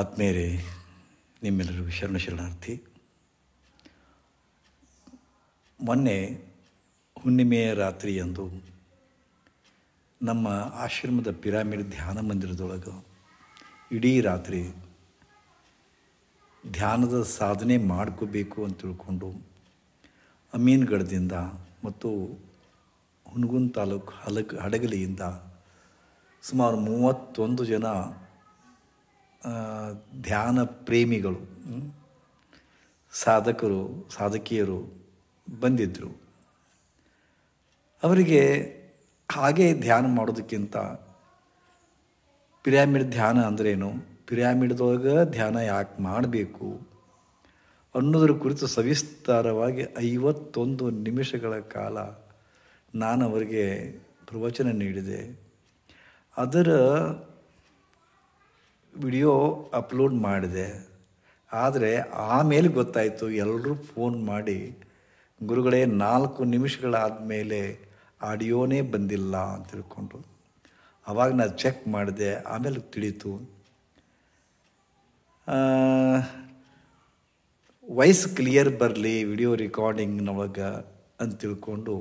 ಆತ್ಮೇಲೆ ನಿಮ್ಮೆಲ್ಲರಿಗೂ ಶರಣ ಶರಣಾರ್ಥಿ ಮೊನ್ನೆ ಹುಣ್ಣಿಮೆಯ ರಾತ್ರಿಯಂದು ನಮ್ಮ ಆಶ್ರಮದ ಪಿರಾಮಿಡ್ ಧ್ಯಾನ ಮಂದಿರದೊಳಗೆ ಇಡೀ ರಾತ್ರಿ ಧ್ಯಾನದ ಸಾಧನೆ ಮಾಡ್ಕೋಬೇಕು ಅಂತ ತಿಳ್ಕೊಂಡು ಅಮೀನ್ಗಢದಿಂದ ಮತ್ತು ಹುಣ್ಗುನ್ ತಾಲೂಕು ಹಲಗ ಹಡಗಲಿಯಿಂದ ಸುಮಾರು ಮೂವತ್ತೊಂದು ಜನ ಧ್ಯಾನ ಪ್ರೇಮಿಗಳು ಸಾಧಕರು ಸಾಧಕಿಯರು ಬಂದಿದ್ದರು ಅವರಿಗೆ ಹಾಗೆ ಧ್ಯಾನ ಮಾಡೋದಕ್ಕಿಂತ ಪಿರ್ಯಾಮಿಡ್ ಧ್ಯಾನ ಅಂದ್ರೇನು ಪಿರ್ಯಾಮಿಡ್ದೊಳಗೆ ಧ್ಯಾನ ಯಾಕೆ ಮಾಡಬೇಕು ಅನ್ನೋದ್ರ ಕುರಿತು ಸವಿಸ್ತಾರವಾಗಿ ಐವತ್ತೊಂದು ನಿಮಿಷಗಳ ಕಾಲ ನಾನು ಅವರಿಗೆ ಪ್ರವಚನ ನೀಡಿದೆ ಅದರ ವಿಡಿಯೋ ಅಪ್ಲೋಡ್ ಮಾಡಿದೆ ಆದರೆ ಆಮೇಲೆ ಗೊತ್ತಾಯಿತು ಎಲ್ಲರೂ ಫೋನ್ ಮಾಡಿ ಗುರುಗಳೇ ನಾಲ್ಕು ನಿಮಿಷಗಳಾದ ಮೇಲೆ ಆಡಿಯೋನೇ ಬಂದಿಲ್ಲ ಅಂತ ತಿಳ್ಕೊಂಡು ಆವಾಗ ನಾನು ಚೆಕ್ ಮಾಡಿದೆ ಆಮೇಲೆ ತಿಳಿತು ವಾಯ್ಸ್ ಕ್ಲಿಯರ್ ಬರಲಿ ವಿಡಿಯೋ ರೆಕಾರ್ಡಿಂಗ್ನವಾಗ ಅಂತ ತಿಳ್ಕೊಂಡು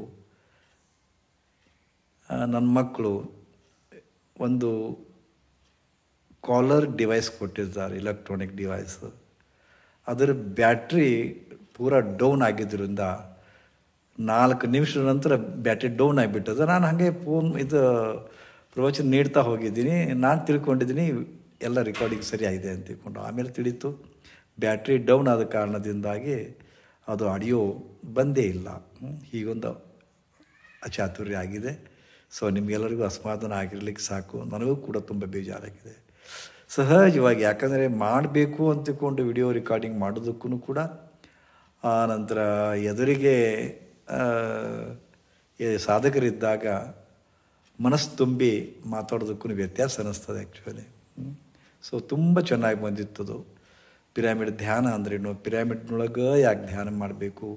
ನನ್ನ ಮಕ್ಕಳು ಒಂದು ಕಾಲರ್ ಡಿವೈಸ್ ಕೊಟ್ಟಿದ್ದಾರೆ ಇಲೆಕ್ಟ್ರಾನಿಕ್ ಡಿವೈಸ್ ಅದರ ಬ್ಯಾಟ್ರಿ ಪೂರ ಡೌನ್ ಆಗಿದ್ದರಿಂದ ನಾಲ್ಕು ನಿಮಿಷದ ನಂತರ ಬ್ಯಾಟ್ರಿ ಡೌನ್ ಆಗಿಬಿಟ್ಟದ ನಾನು ಹಾಗೆ ಫೋನ್ ಇದು ಪ್ರವಚನ ನೀಡ್ತಾ ಹೋಗಿದ್ದೀನಿ ನಾನು ತಿಳ್ಕೊಂಡಿದ್ದೀನಿ ಎಲ್ಲ ರೆಕಾರ್ಡಿಂಗ್ ಸರಿಯಾಗಿದೆ ಅಂತ ತಿಳ್ಕೊಂಡು ಆಮೇಲೆ ತಿಳಿತು ಬ್ಯಾಟ್ರಿ ಡೌನ್ ಆದ ಕಾರಣದಿಂದಾಗಿ ಅದು ಆಡಿಯೋ ಬಂದೇ ಇಲ್ಲ ಹೀಗೊಂದು ಅಚಾತುರ್ಯ ಆಗಿದೆ ಸೊ ನಿಮಗೆಲ್ಲರಿಗೂ ಅಸಮಾಧಾನ ಆಗಿರಲಿಕ್ಕೆ ಸಾಕು ನನಗೂ ಕೂಡ ತುಂಬ ಬೇಜಾರಾಗಿದೆ ಸಹಜವಾಗಿ ಯಾಕಂದರೆ ಮಾಡಬೇಕು ಅಂತಕೊಂಡು ವಿಡಿಯೋ ರೆಕಾರ್ಡಿಂಗ್ ಮಾಡೋದಕ್ಕೂ ಕೂಡ ನಂತರ ಎದುರಿಗೆ ಸಾಧಕರಿದ್ದಾಗ ಮನಸ್ಸು ತುಂಬಿ ಮಾತಾಡೋದಕ್ಕೂ ವ್ಯತ್ಯಾಸ ಅನ್ನಿಸ್ತದೆ ಆ್ಯಕ್ಚುಲಿ ಸೊ ತುಂಬ ಚೆನ್ನಾಗಿ ಅದು ಪಿರಾಮಿಡ್ ಧ್ಯಾನ ಅಂದ್ರೇನು ಪಿರಾಮಿಡ್ನೊಳಗೆ ಯಾಕೆ ಧ್ಯಾನ ಮಾಡಬೇಕು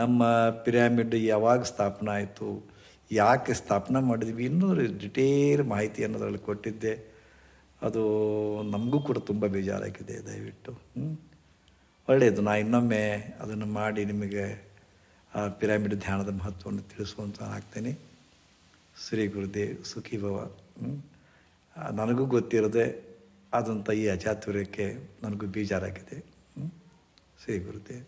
ನಮ್ಮ ಪಿರಾಮಿಡ್ ಯಾವಾಗ ಸ್ಥಾಪನೆ ಆಯಿತು ಯಾಕೆ ಸ್ಥಾಪನೆ ಮಾಡಿದ್ವಿ ಇನ್ನೂ ಡಿಟೇಲ್ ಮಾಹಿತಿಯನ್ನು ಅದರಲ್ಲಿ ಕೊಟ್ಟಿದ್ದೆ ಅದು ನಮಗೂ ಕೂಡ ತುಂಬ ಬೇಜಾರಾಗಿದೆ ದಯವಿಟ್ಟು ಒಳ್ಳೆಯದು ನಾನು ಇನ್ನೊಮ್ಮೆ ಅದನ್ನು ಮಾಡಿ ನಿಮಗೆ ಆ ಪಿರಾಮಿಡ್ ಧ್ಯಾನದ ಮಹತ್ವವನ್ನು ತಿಳಿಸುವಂತ ಆಗ್ತೇನೆ ಶ್ರೀ ಗುರುದೇವ್ ಹ್ಞೂ ನನಗೂ ಗೊತ್ತಿರದೆ ಆದಂಥ ಈ ಅಚಾತುರ್ಯಕ್ಕೆ ನನಗೂ ಬೇಜಾರಾಗಿದೆ ಶ್ರೀ ಗುರುದೇವ್